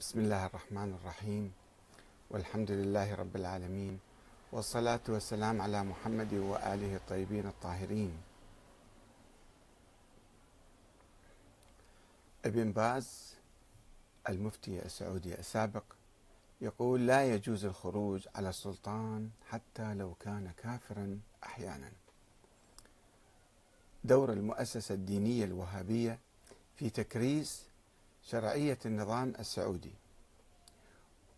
بسم الله الرحمن الرحيم والحمد لله رب العالمين والصلاة والسلام على محمد وآله الطيبين الطاهرين ابن باز المفتي السعودي السابق يقول لا يجوز الخروج على السلطان حتى لو كان كافرا احيانا. دور المؤسسه الدينيه الوهابيه في تكريس شرعية النظام السعودي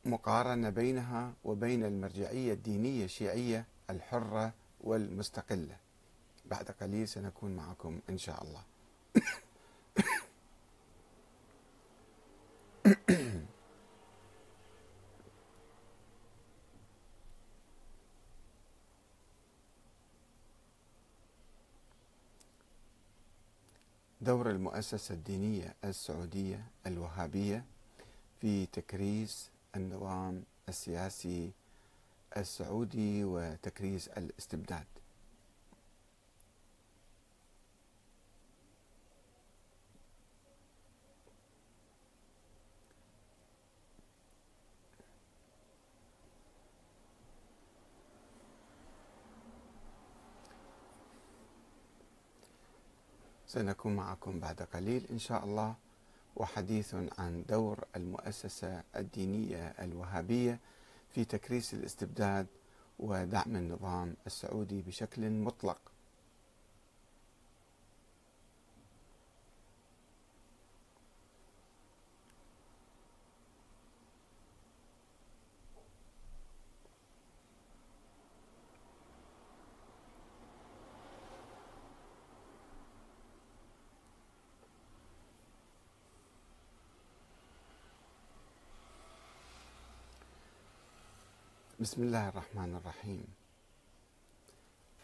مقارنة بينها وبين المرجعية الدينية الشيعية الحرة والمستقلة بعد قليل سنكون معكم إن شاء الله دور المؤسسة الدينية السعودية الوهابية في تكريس النظام السياسي السعودي وتكريس الاستبداد سنكون معكم بعد قليل إن شاء الله وحديث عن دور المؤسسة الدينية الوهابية في تكريس الاستبداد ودعم النظام السعودي بشكل مطلق بسم الله الرحمن الرحيم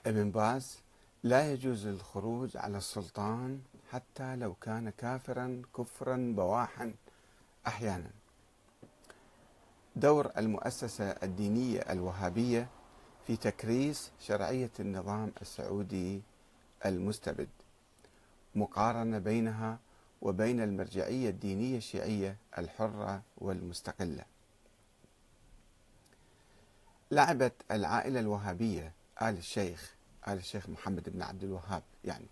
ابن باز لا يجوز الخروج على السلطان حتى لو كان كافرا كفرا بواحا احيانا دور المؤسسه الدينيه الوهابيه في تكريس شرعيه النظام السعودي المستبد مقارنه بينها وبين المرجعيه الدينيه الشيعيه الحره والمستقله لعبت العائلة الوهابية آل الشيخ آل الشيخ محمد بن عبد الوهاب يعني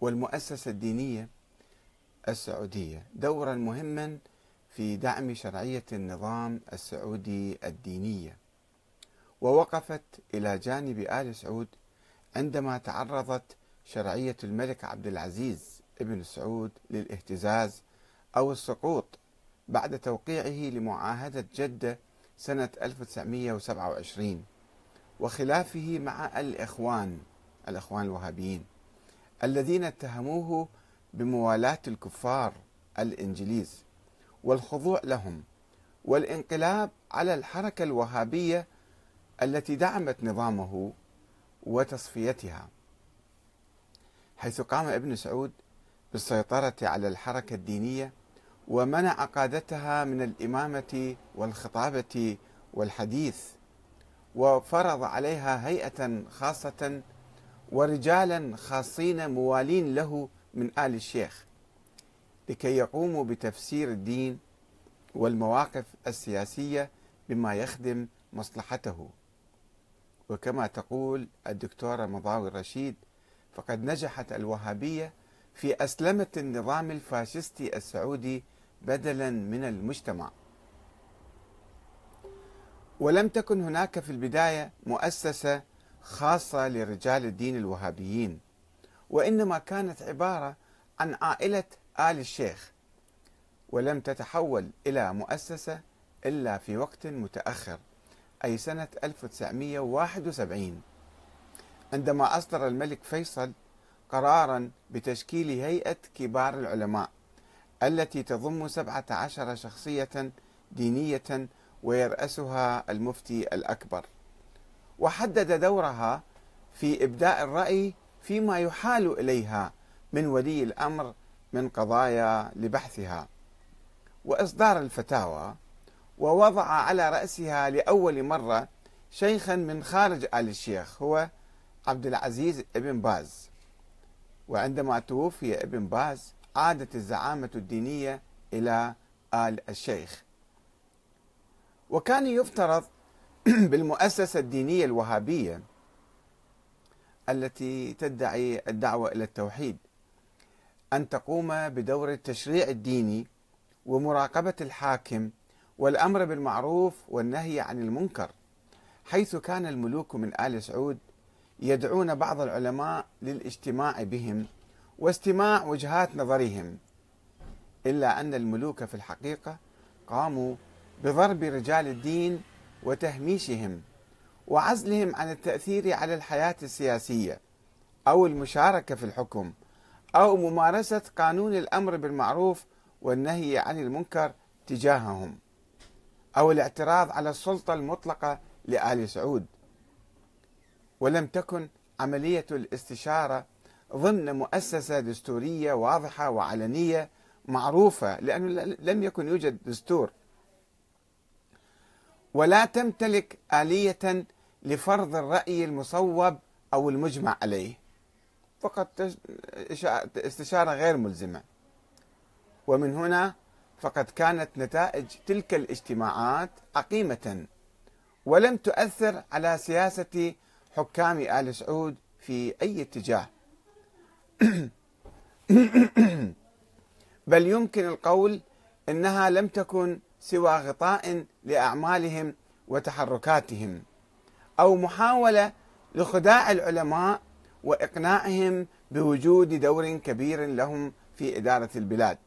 والمؤسسة الدينية السعودية دورا مهما في دعم شرعية النظام السعودي الدينية ووقفت إلى جانب آل سعود عندما تعرضت شرعية الملك عبد العزيز ابن سعود للاهتزاز أو السقوط بعد توقيعه لمعاهدة جدة سنة 1927 وخلافه مع الإخوان الإخوان الوهابيين الذين اتهموه بموالاة الكفار الإنجليز والخضوع لهم والانقلاب على الحركة الوهابية التي دعمت نظامه وتصفيتها حيث قام ابن سعود بالسيطرة على الحركة الدينية ومنع قادتها من الامامه والخطابه والحديث وفرض عليها هيئه خاصه ورجالا خاصين موالين له من ال الشيخ لكي يقوموا بتفسير الدين والمواقف السياسيه بما يخدم مصلحته وكما تقول الدكتوره مضاوي الرشيد فقد نجحت الوهابيه في اسلمه النظام الفاشستي السعودي بدلا من المجتمع ولم تكن هناك في البدايه مؤسسه خاصه لرجال الدين الوهابيين وانما كانت عباره عن عائله ال الشيخ ولم تتحول الى مؤسسه الا في وقت متاخر اي سنه 1971 عندما اصدر الملك فيصل قرارا بتشكيل هيئه كبار العلماء التي تضم 17 شخصية دينية ويرأسها المفتي الأكبر وحدد دورها في إبداء الرأي فيما يحال إليها من ولي الأمر من قضايا لبحثها وإصدار الفتاوى ووضع على رأسها لأول مرة شيخا من خارج آل الشيخ هو عبد العزيز ابن باز وعندما توفي ابن باز عادت الزعامة الدينية إلى آل الشيخ وكان يفترض بالمؤسسة الدينية الوهابية التي تدعي الدعوة إلى التوحيد أن تقوم بدور التشريع الديني ومراقبة الحاكم والأمر بالمعروف والنهي عن المنكر حيث كان الملوك من آل سعود يدعون بعض العلماء للاجتماع بهم واستماع وجهات نظرهم إلا أن الملوك في الحقيقة قاموا بضرب رجال الدين وتهميشهم وعزلهم عن التأثير على الحياة السياسية أو المشاركة في الحكم أو ممارسة قانون الأمر بالمعروف والنهي عن المنكر تجاههم أو الاعتراض على السلطة المطلقة لآل سعود ولم تكن عملية الاستشارة ضمن مؤسسة دستورية واضحة وعلنية معروفة لأنه لم يكن يوجد دستور ولا تمتلك آلية لفرض الرأي المصوب أو المجمع عليه فقط استشارة غير ملزمة ومن هنا فقد كانت نتائج تلك الاجتماعات عقيمة ولم تؤثر على سياسة حكام آل سعود في أي اتجاه بل يمكن القول انها لم تكن سوى غطاء لاعمالهم وتحركاتهم او محاوله لخداع العلماء واقناعهم بوجود دور كبير لهم في اداره البلاد.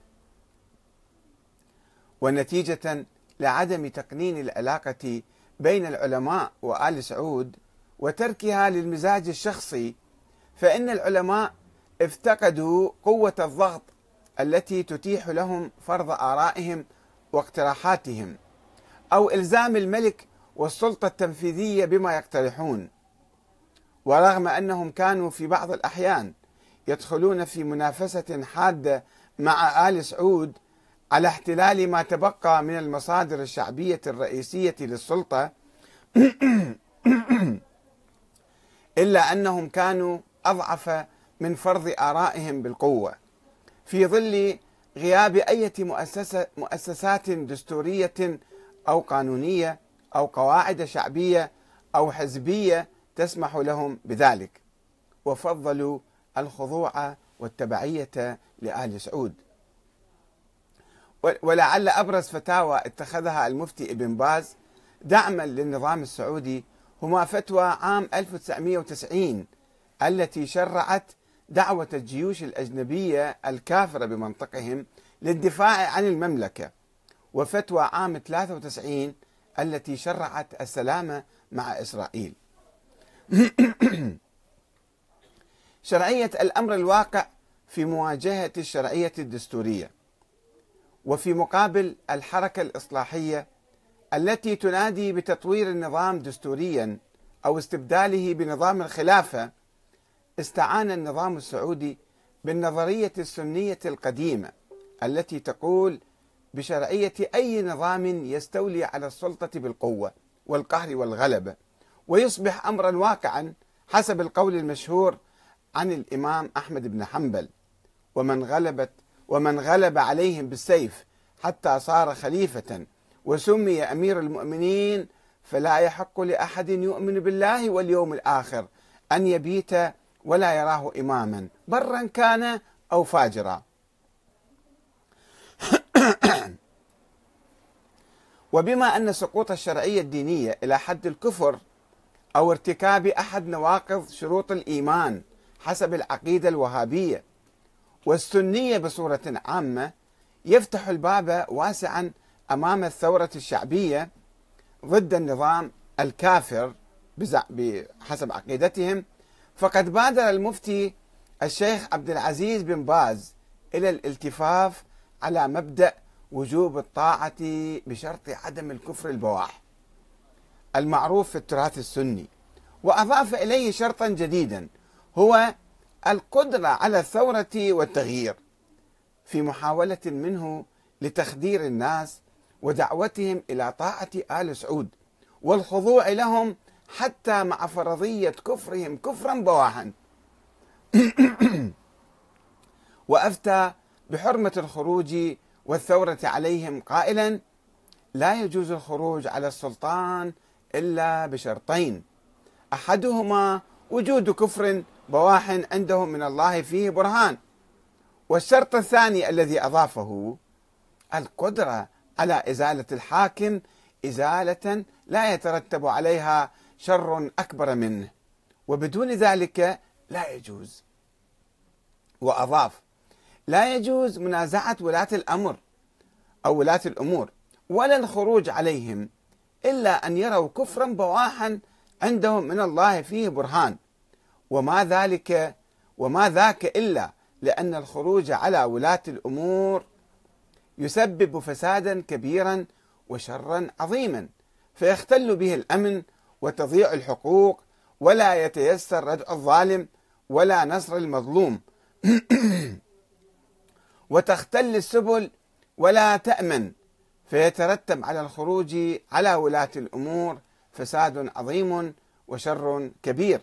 ونتيجه لعدم تقنين العلاقه بين العلماء وال سعود وتركها للمزاج الشخصي فان العلماء افتقدوا قوة الضغط التي تتيح لهم فرض آرائهم واقتراحاتهم أو إلزام الملك والسلطة التنفيذية بما يقترحون ورغم أنهم كانوا في بعض الأحيان يدخلون في منافسة حادة مع آل سعود على احتلال ما تبقى من المصادر الشعبية الرئيسية للسلطة إلا أنهم كانوا أضعف من فرض آرائهم بالقوة في ظل غياب أي مؤسسة مؤسسات دستورية أو قانونية أو قواعد شعبية أو حزبية تسمح لهم بذلك وفضلوا الخضوع والتبعية لآل سعود ولعل أبرز فتاوى اتخذها المفتي ابن باز دعما للنظام السعودي هما فتوى عام 1990 التي شرعت دعوة الجيوش الأجنبية الكافرة بمنطقهم للدفاع عن المملكة وفتوى عام 93 التي شرعت السلامة مع إسرائيل شرعية الأمر الواقع في مواجهة الشرعية الدستورية وفي مقابل الحركة الإصلاحية التي تنادي بتطوير النظام دستوريا أو استبداله بنظام الخلافة استعان النظام السعودي بالنظرية السنية القديمة التي تقول بشرعية أي نظام يستولي على السلطة بالقوة والقهر والغلبة ويصبح أمرا واقعا حسب القول المشهور عن الإمام أحمد بن حنبل ومن غلبت ومن غلب عليهم بالسيف حتى صار خليفة وسمي أمير المؤمنين فلا يحق لأحد يؤمن بالله واليوم الآخر أن يبيت ولا يراه إماما برا كان أو فاجرا وبما أن سقوط الشرعية الدينية إلى حد الكفر أو ارتكاب أحد نواقض شروط الإيمان حسب العقيدة الوهابية والسنية بصورة عامة يفتح الباب واسعا أمام الثورة الشعبية ضد النظام الكافر بحسب عقيدتهم فقد بادر المفتي الشيخ عبد العزيز بن باز الى الالتفاف على مبدا وجوب الطاعه بشرط عدم الكفر البواح المعروف في التراث السني واضاف اليه شرطا جديدا هو القدره على الثوره والتغيير في محاوله منه لتخدير الناس ودعوتهم الى طاعه ال سعود والخضوع لهم حتى مع فرضية كفرهم كفرا بواحا وأفتى بحرمة الخروج والثورة عليهم قائلا لا يجوز الخروج على السلطان إلا بشرطين أحدهما وجود كفر بواح عندهم من الله فيه برهان والشرط الثاني الذي أضافه القدرة على إزالة الحاكم إزالة لا يترتب عليها شر أكبر منه وبدون ذلك لا يجوز وأضاف لا يجوز منازعة ولاة الأمر أو ولاة الأمور ولا الخروج عليهم إلا أن يروا كفرا بواحا عندهم من الله فيه برهان وما ذلك وما ذاك إلا لأن الخروج على ولاة الأمور يسبب فسادا كبيرا وشرا عظيما فيختل به الأمن وتضيع الحقوق ولا يتيسر ردع الظالم ولا نصر المظلوم وتختل السبل ولا تأمن فيترتب على الخروج على ولاة الأمور فساد عظيم وشر كبير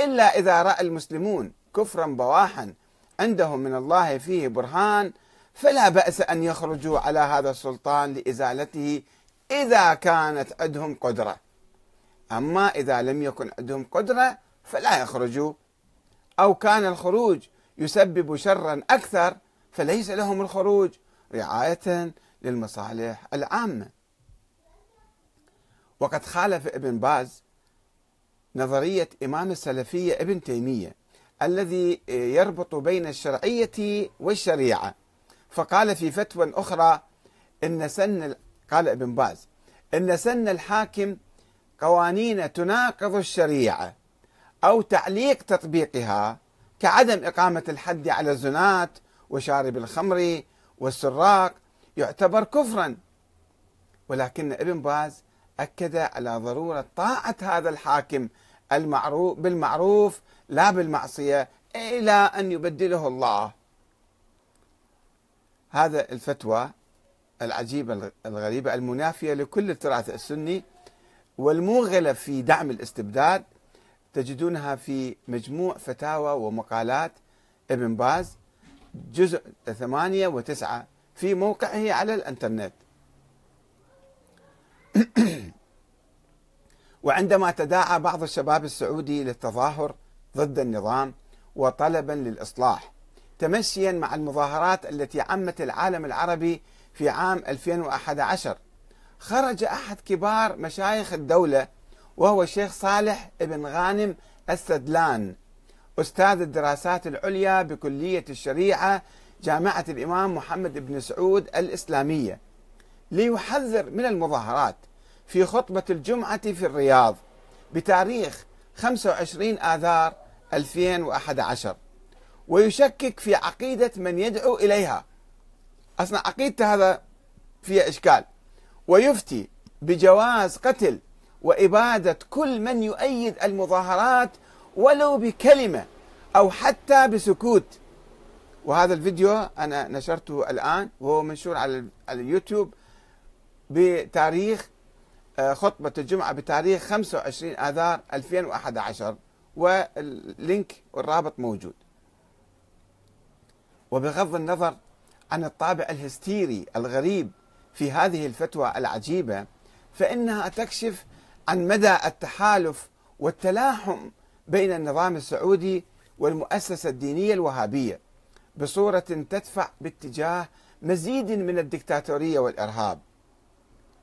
إلا إذا رأى المسلمون كفرا بواحا عندهم من الله فيه برهان فلا بأس أن يخرجوا على هذا السلطان لإزالته إذا كانت عندهم قدرة أما إذا لم يكن عندهم قدرة فلا يخرجوا أو كان الخروج يسبب شرا أكثر فليس لهم الخروج رعاية للمصالح العامة وقد خالف ابن باز نظرية إمام السلفية ابن تيمية الذي يربط بين الشرعية والشريعة فقال في فتوى أخرى إن سن قال ابن باز إن سن الحاكم قوانين تناقض الشريعة أو تعليق تطبيقها كعدم إقامة الحد على الزناة وشارب الخمر والسراق يعتبر كفرا ولكن ابن باز أكد على ضرورة طاعة هذا الحاكم المعروف بالمعروف لا بالمعصية إلى أن يبدله الله هذا الفتوى العجيبة الغريبة المنافية لكل التراث السني والموغلة في دعم الاستبداد تجدونها في مجموع فتاوى ومقالات ابن باز جزء ثمانية وتسعة في موقعه على الانترنت وعندما تداعى بعض الشباب السعودي للتظاهر ضد النظام وطلبا للاصلاح تمشيا مع المظاهرات التي عمت العالم العربي في عام 2011 خرج أحد كبار مشايخ الدولة وهو الشيخ صالح بن غانم السدلان أستاذ الدراسات العليا بكلية الشريعة جامعة الإمام محمد بن سعود الإسلامية ليحذر من المظاهرات في خطبة الجمعة في الرياض بتاريخ 25 آذار 2011 ويشكك في عقيدة من يدعو إليها أصلا عقيدته هذا فيها إشكال ويفتي بجواز قتل وإبادة كل من يؤيد المظاهرات ولو بكلمة أو حتى بسكوت وهذا الفيديو أنا نشرته الآن وهو منشور على اليوتيوب بتاريخ آه، خطبة الجمعة بتاريخ 25 آذار 2011 واللينك والرابط موجود وبغض النظر عن الطابع الهستيري الغريب في هذه الفتوى العجيبه فانها تكشف عن مدى التحالف والتلاحم بين النظام السعودي والمؤسسه الدينيه الوهابيه بصوره تدفع باتجاه مزيد من الدكتاتوريه والارهاب.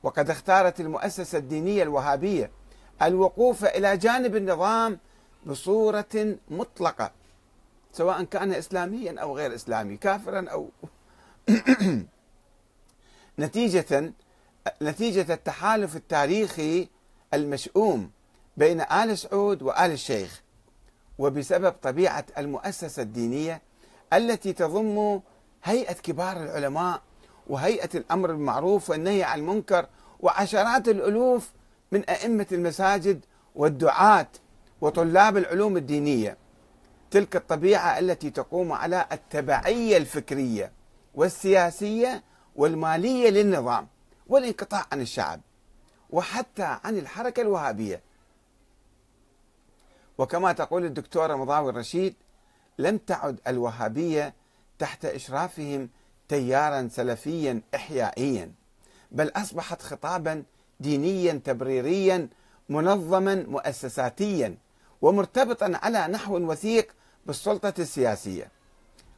وقد اختارت المؤسسه الدينيه الوهابيه الوقوف الى جانب النظام بصوره مطلقه سواء كان اسلاميا او غير اسلامي، كافرا او نتيجة نتيجة التحالف التاريخي المشؤوم بين آل سعود وآل الشيخ وبسبب طبيعة المؤسسة الدينية التي تضم هيئة كبار العلماء وهيئة الأمر بالمعروف والنهي عن المنكر وعشرات الألوف من أئمة المساجد والدعاة وطلاب العلوم الدينية تلك الطبيعة التي تقوم على التبعية الفكرية والسياسية والمالية للنظام والانقطاع عن الشعب وحتى عن الحركة الوهابية وكما تقول الدكتورة مضاوي الرشيد لم تعد الوهابية تحت إشرافهم تيارا سلفيا إحيائيا بل أصبحت خطابا دينيا تبريريا منظما مؤسساتيا ومرتبطا على نحو وثيق بالسلطة السياسية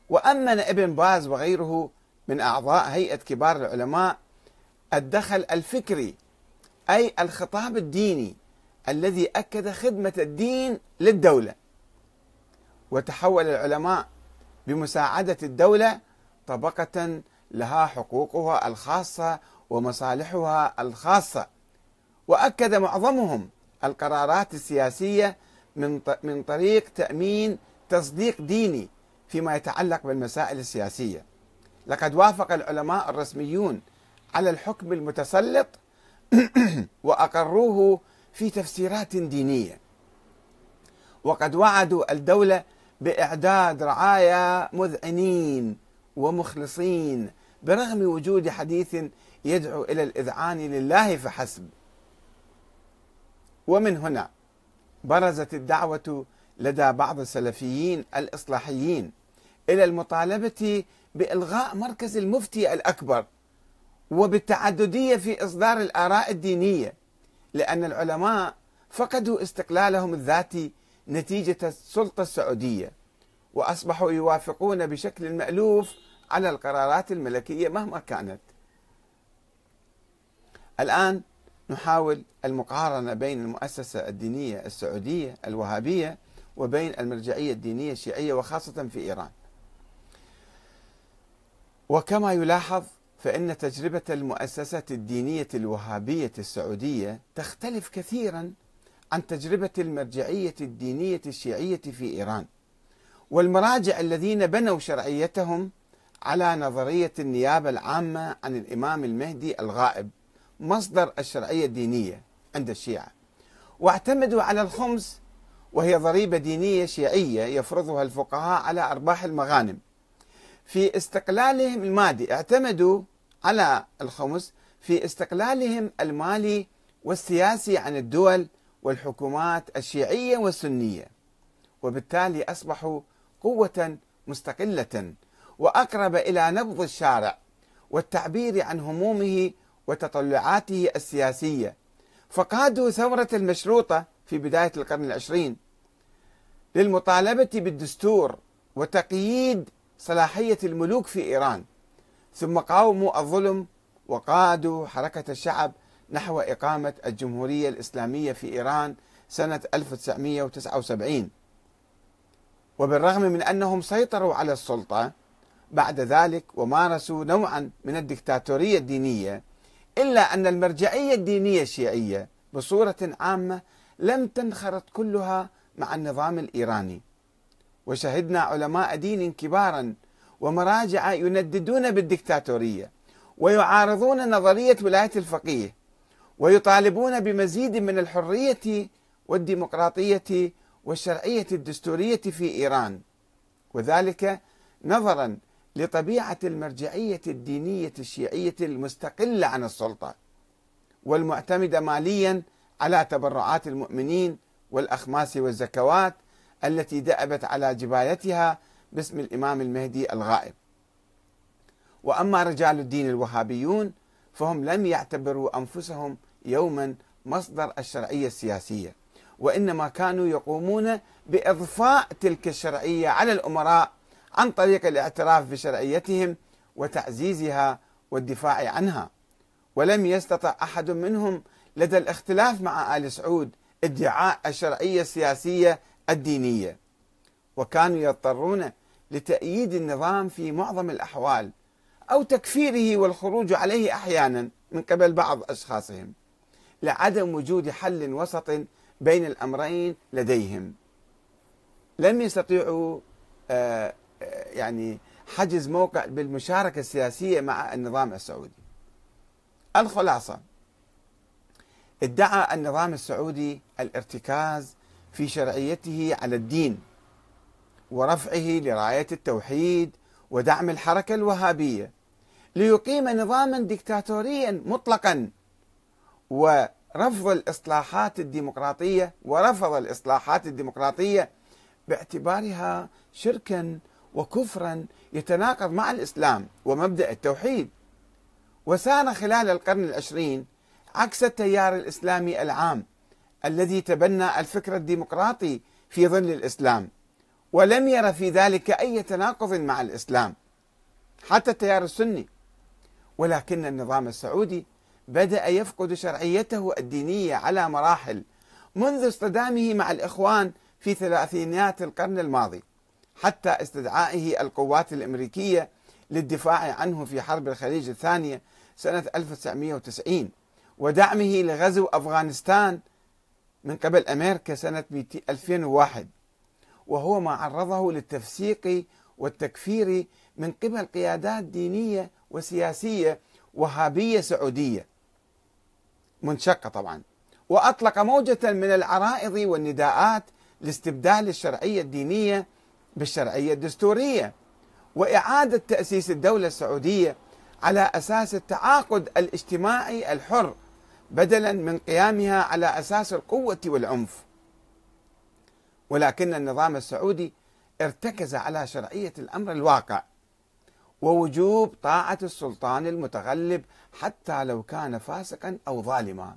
وأمن ابن باز وغيره من أعضاء هيئة كبار العلماء الدخل الفكري أي الخطاب الديني الذي أكد خدمة الدين للدولة وتحول العلماء بمساعدة الدولة طبقة لها حقوقها الخاصة ومصالحها الخاصة وأكد معظمهم القرارات السياسية من من طريق تأمين تصديق ديني فيما يتعلق بالمسائل السياسيه لقد وافق العلماء الرسميون على الحكم المتسلط واقروه في تفسيرات دينيه وقد وعدوا الدوله باعداد رعايا مذعنين ومخلصين برغم وجود حديث يدعو الى الاذعان لله فحسب ومن هنا برزت الدعوه لدى بعض السلفيين الاصلاحيين الى المطالبه بإلغاء مركز المفتي الأكبر وبالتعددية في إصدار الآراء الدينية لأن العلماء فقدوا استقلالهم الذاتي نتيجة السلطة السعودية وأصبحوا يوافقون بشكل مألوف على القرارات الملكية مهما كانت الآن نحاول المقارنة بين المؤسسة الدينية السعودية الوهابية وبين المرجعية الدينية الشيعية وخاصة في إيران وكما يلاحظ فإن تجربة المؤسسة الدينية الوهابية السعودية تختلف كثيرا عن تجربة المرجعية الدينية الشيعية في إيران والمراجع الذين بنوا شرعيتهم على نظرية النيابة العامة عن الإمام المهدي الغائب مصدر الشرعية الدينية عند الشيعة واعتمدوا على الخمس وهي ضريبة دينية شيعية يفرضها الفقهاء على أرباح المغانم في استقلالهم المادي اعتمدوا على الخمس في استقلالهم المالي والسياسي عن الدول والحكومات الشيعيه والسنيه وبالتالي اصبحوا قوه مستقله واقرب الى نبض الشارع والتعبير عن همومه وتطلعاته السياسيه فقادوا ثوره المشروطه في بدايه القرن العشرين للمطالبه بالدستور وتقييد صلاحية الملوك في إيران ثم قاوموا الظلم وقادوا حركة الشعب نحو إقامة الجمهورية الإسلامية في إيران سنة 1979 وبالرغم من أنهم سيطروا على السلطة بعد ذلك ومارسوا نوعا من الدكتاتورية الدينية إلا أن المرجعية الدينية الشيعية بصورة عامة لم تنخرط كلها مع النظام الإيراني وشهدنا علماء دين كبارا ومراجع ينددون بالدكتاتوريه ويعارضون نظريه ولايه الفقيه ويطالبون بمزيد من الحريه والديمقراطيه والشرعيه الدستوريه في ايران وذلك نظرا لطبيعه المرجعيه الدينيه الشيعيه المستقله عن السلطه والمعتمده ماليا على تبرعات المؤمنين والاخماس والزكوات التي دأبت على جبايتها باسم الإمام المهدي الغائب وأما رجال الدين الوهابيون فهم لم يعتبروا أنفسهم يوما مصدر الشرعية السياسية وإنما كانوا يقومون بإضفاء تلك الشرعية على الأمراء عن طريق الاعتراف بشرعيتهم وتعزيزها والدفاع عنها ولم يستطع أحد منهم لدى الاختلاف مع آل سعود ادعاء الشرعية السياسية الدينية وكانوا يضطرون لتأييد النظام في معظم الأحوال أو تكفيره والخروج عليه أحيانا من قبل بعض أشخاصهم لعدم وجود حل وسط بين الأمرين لديهم لم يستطيعوا آه، آه، يعني حجز موقع بالمشاركة السياسية مع النظام السعودي الخلاصة ادعى النظام السعودي الارتكاز في شرعيته على الدين ورفعه لرايه التوحيد ودعم الحركه الوهابيه ليقيم نظاما ديكتاتوريا مطلقا ورفض الاصلاحات الديمقراطيه ورفض الاصلاحات الديمقراطيه باعتبارها شركا وكفرا يتناقض مع الاسلام ومبدا التوحيد وسار خلال القرن العشرين عكس التيار الاسلامي العام الذي تبنى الفكر الديمقراطي في ظل الاسلام ولم ير في ذلك اي تناقض مع الاسلام حتى التيار السني ولكن النظام السعودي بدا يفقد شرعيته الدينيه على مراحل منذ اصطدامه مع الاخوان في ثلاثينيات القرن الماضي حتى استدعائه القوات الامريكيه للدفاع عنه في حرب الخليج الثانيه سنه 1990 ودعمه لغزو افغانستان من قبل أمريكا سنة 2001 وهو ما عرضه للتفسيق والتكفير من قبل قيادات دينية وسياسية وهابية سعودية منشقة طبعا وأطلق موجة من العرائض والنداءات لاستبدال الشرعية الدينية بالشرعية الدستورية وإعادة تأسيس الدولة السعودية على أساس التعاقد الاجتماعي الحر بدلا من قيامها على اساس القوه والعنف ولكن النظام السعودي ارتكز على شرعيه الامر الواقع ووجوب طاعه السلطان المتغلب حتى لو كان فاسقا او ظالما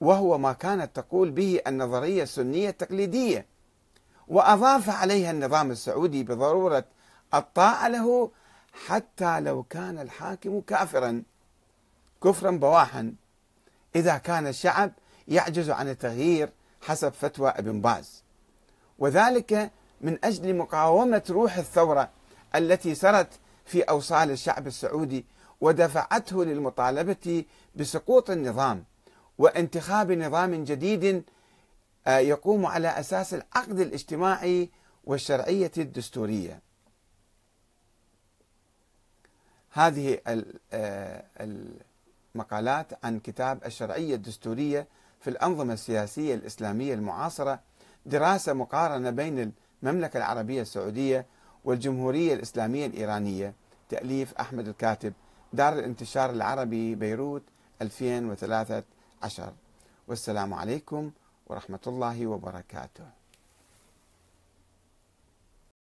وهو ما كانت تقول به النظريه السنيه التقليديه واضاف عليها النظام السعودي بضروره الطاعه له حتى لو كان الحاكم كافرا كفرا بواحا إذا كان الشعب يعجز عن التغيير حسب فتوى ابن باز وذلك من أجل مقاومة روح الثورة التي سرت في أوصال الشعب السعودي ودفعته للمطالبة بسقوط النظام وانتخاب نظام جديد آه، يقوم على أساس العقد الاجتماعي والشرعية الدستورية هذه ال آه، ال مقالات عن كتاب الشرعية الدستورية في الأنظمة السياسية الإسلامية المعاصرة دراسة مقارنة بين المملكة العربية السعودية والجمهورية الإسلامية الإيرانية تأليف أحمد الكاتب دار الانتشار العربي بيروت 2013 والسلام عليكم ورحمة الله وبركاته